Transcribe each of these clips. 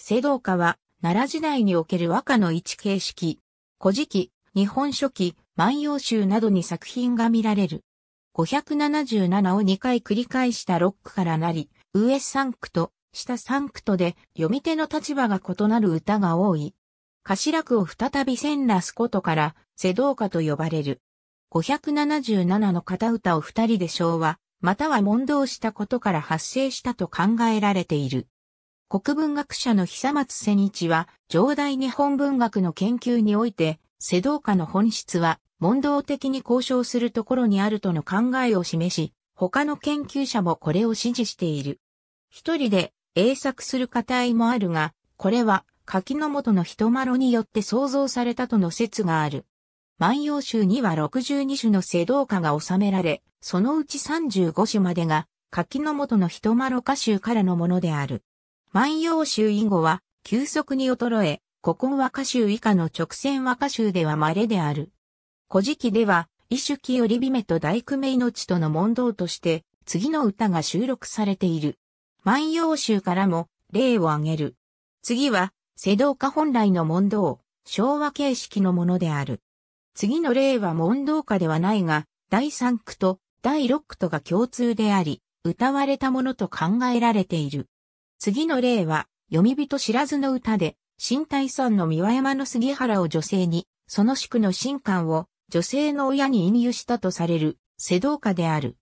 世道家は、奈良時代における和歌の一形式、古事記、日本書紀、万葉集などに作品が見られる。577を2回繰り返した6句からなり、上3句と下3句とで読み手の立場が異なる歌が多い。頭句を再び千らすことから、世道家と呼ばれる。577の片歌を二人で昭和、または問答したことから発生したと考えられている。国文学者の久松瀬日は、上代日本文学の研究において、世道家の本質は、問答的に交渉するところにあるとの考えを示し、他の研究者もこれを支持している。一人で英作する課題もあるが、これは柿の元の人まろによって創造されたとの説がある。万葉集には62種の世道家が収められ、そのうち35種までが柿の元の人まろ歌集からのものである。万葉集以後は、急速に衰え、古今和歌集以下の直線和歌集では稀である。古事記では、異種記より姫と大工名の地との問答として、次の歌が収録されている。万葉集からも例を挙げる。次は、世道家本来の問答、昭和形式のものである。次の例は問答歌ではないが、第三句と第六句とが共通であり、歌われたものと考えられている。次の例は、読み人知らずの歌で、新体んの三輪山の杉原を女性に、その宿の新官を女性の親に隠入したとされる、瀬道家である。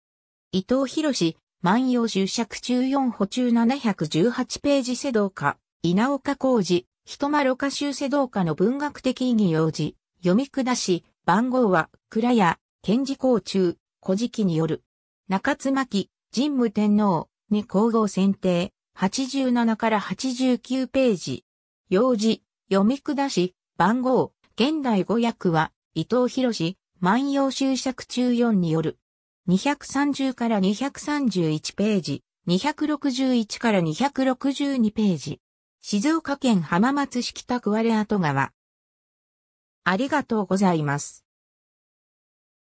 伊藤博士、万葉集尺中四補中718ページ瀬道家、稲岡浩二、人間ろ過集瀬道家の文学的意義用事、読み下し、番号は、倉屋、賢治公中、古事記による。中津巻、神武天皇に皇后選定、87から89ページ。用事、読み下し、番号、現代語訳は、伊藤博士、万葉集尺中4による。230から231ページ、261から262ページ。静岡県浜松市北区割れ跡川。ありがとうございます。